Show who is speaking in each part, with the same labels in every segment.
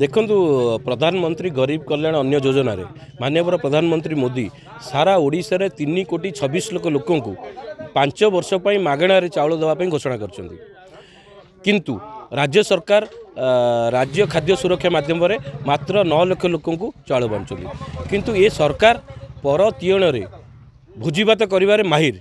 Speaker 1: ଦେଖନ୍ତୁ ପ୍ରଧାନମନ୍ତ୍ରୀ ଗରିବ କଲ୍ୟାଣ ଅନ୍ୟ ଯୋଜନାରେ ମାନ୍ୟବର ପ୍ରଧାନମନ୍ତ୍ରୀ ମୋଦି ସାରା ଓଡ଼ିଶାରେ ତିନି କୋଟି ଛବିଶ ଲକ୍ଷ ଲୋକଙ୍କୁ ପାଞ୍ଚ ବର୍ଷ ପାଇଁ ମାଗଣାରେ ଚାଉଳ ଦେବା ପାଇଁ ଘୋଷଣା କରିଛନ୍ତି କିନ୍ତୁ ରାଜ୍ୟ ସରକାର ରାଜ୍ୟ ଖାଦ୍ୟ ସୁରକ୍ଷା ମାଧ୍ୟମରେ ମାତ୍ର ନଅ ଲକ୍ଷ ଲୋକଙ୍କୁ ଚାଉଳ ବାଣ୍ଟୁଛନ୍ତି କିନ୍ତୁ ଏ ସରକାର ପର ତିଅଣରେ ଭୋଜିଭାତ କରିବାରେ ମାହିର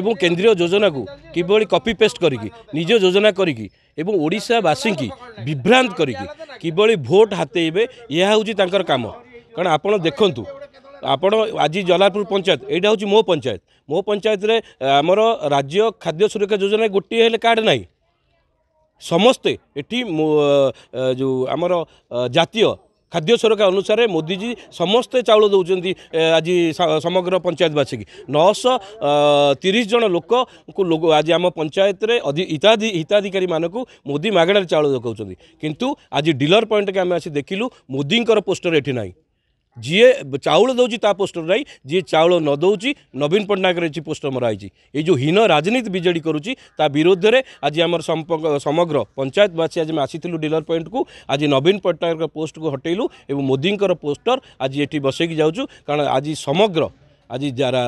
Speaker 1: এবং কেন্দ্রীয় যোজনাকে কিভাবে কপি পেস্ট করিকি নিজ যোজনা করিকি এবং ওড়িশাবাসীকে বিভ্রান্ত করিকি কিভাবে ভোট হাতেইবে ইয়া হচ্ছে তাঁর কাম কারণ আপনার দেখুন ଆପଣ ଆଜି ଜଲାପୁର ପଞ୍ଚାୟତ ଏଇଟା ହେଉଛି ମୋ ପଞ୍ଚାୟତ ମୋ ପଞ୍ଚାୟତରେ ଆମର ରାଜ୍ୟ ଖାଦ୍ୟ ସୁରକ୍ଷା ଯୋଜନା ଗୋଟିଏ ହେଲେ କାର୍ଡ଼ ନାହିଁ ସମସ୍ତେ ଏଠି ଯେଉଁ ଆମର ଜାତୀୟ ଖାଦ୍ୟ ସୁରକ୍ଷା ଅନୁସାରେ ମୋଦିଜୀ ସମସ୍ତେ ଚାଉଳ ଦେଉଛନ୍ତି ଆଜି ସମଗ୍ର ପଞ୍ଚାୟତବାସୀକି ନଅଶହ ତିରିଶ ଜଣ ଲୋକଙ୍କୁ ଆଜି ଆମ ପଞ୍ଚାୟତରେ ହିତାଧି ହିତାଧିକାରୀମାନଙ୍କୁ ମୋଦି ମାଗଣାରେ ଚାଉଳ ଯୋଗାଉଛନ୍ତି କିନ୍ତୁ ଆଜି ଡିଲର ପଏଣ୍ଟକୁ ଆମେ ଆସି ଦେଖିଲୁ ମୋଦିଙ୍କର ପୋଷ୍ଟର ଏଠି ନାହିଁ ଯିଏ ଚାଉଳ ଦେଉଛି ତା ପୋଷ୍ଟର ନାହିଁ ଯିଏ ଚାଉଳ ନ ଦେଉଛି ନବୀନ ପଟ୍ଟନାୟକରେ ଏଠି ପୋଷ୍ଟର ମରାହେଇଛି ଏଇ ଯେଉଁ ହୀନ ରାଜନୀତି ବିଜେଡ଼ି କରୁଛି ତା ବିରୋଧରେ ଆଜି ଆମର ସମଗ୍ର ପଞ୍ଚାୟତବାସୀ ଆଜି ଆମେ ଆସିଥିଲୁ ଡିଲର ପଏଣ୍ଟକୁ ଆଜି ନବୀନ ପଟ୍ଟନାୟକର ପୋଷ୍ଟକୁ ହଟେଇଲୁ ଏବଂ ମୋଦିଙ୍କର ପୋଷ୍ଟର ଆଜି ଏଠି ବସେଇକି ଯାଉଛୁ କାରଣ ଆଜି ସମଗ୍ର আজি যারা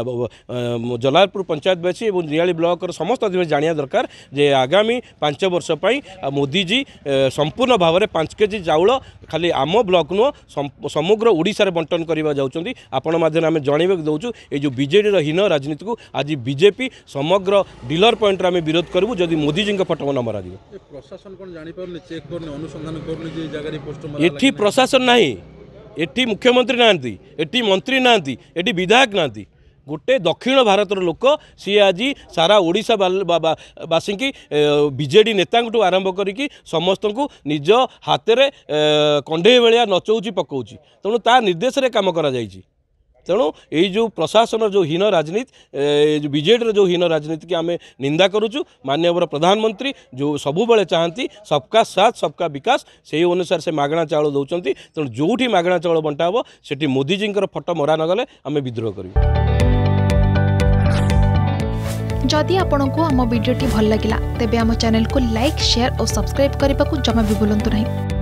Speaker 1: জলালপুর পঞ্চায়েত বেছি এবং নিয়ালি ব্লকর সমস্ত আদিবাসী জাঁয়া দরকার যে আগামী পাঁচ বর্ষ পাই মোদিজি সম্পূর্ণ ভাবে পাঁচ কেজি চাউল খালি আম ব্লক নুহ সমগ্র ওড়িশার বন্টন করা যাচ্ছেন আপনার মাধ্যমে আমি জনাইবাকে দেছু এই যে বিজেডির হীন রাজনীতি আজি বিজেপি সমগ্র ডিলর পয়েন্টরে আমি বিরোধ করবু যদি মোদিজী ফটো নমরা যাব প্রশাসন কোণ জাঁপার চেক করুন অনুসন্ধান করুন এটি প্রশাসন নাই ଏଠି ମୁଖ୍ୟମନ୍ତ୍ରୀ ନାହାନ୍ତି ଏଠି ମନ୍ତ୍ରୀ ନାହାନ୍ତି ଏଠି ବିଧାୟକ ନାହାନ୍ତି ଗୋଟେ ଦକ୍ଷିଣ ଭାରତର ଲୋକ ସିଏ ଆଜି ସାରା ଓଡ଼ିଶା ବାସୀଙ୍କି ବିଜେଡ଼ି ନେତାଙ୍କଠୁ ଆରମ୍ଭ କରିକି ସମସ୍ତଙ୍କୁ ନିଜ ହାତରେ କଣ୍ଢେଇ ଭଳିଆ ନଚଉଛି ପକଉଛି ତେଣୁ ତା ନିର୍ଦ୍ଦେଶରେ କାମ କରାଯାଇଛି तेणु यो प्रशासन जो हीन राजनीति बजेडर जो हीन राजनीति की आम निंदा करुचु मानवर प्रधानमंत्री जो सबुबले चाहती सबका साथ सबका विकास से ही अनुसार से मगणा चाउल दौर तेणु जो भी मगणा चाउल बंटा हे से मोदीजी फटो मरा नगले आम विद्रोह कर जदि आपंक आम भिडी भल लगा तेब चेल को लाइक सेयार और सब्सक्राइब करने को जमा भी भूलु ना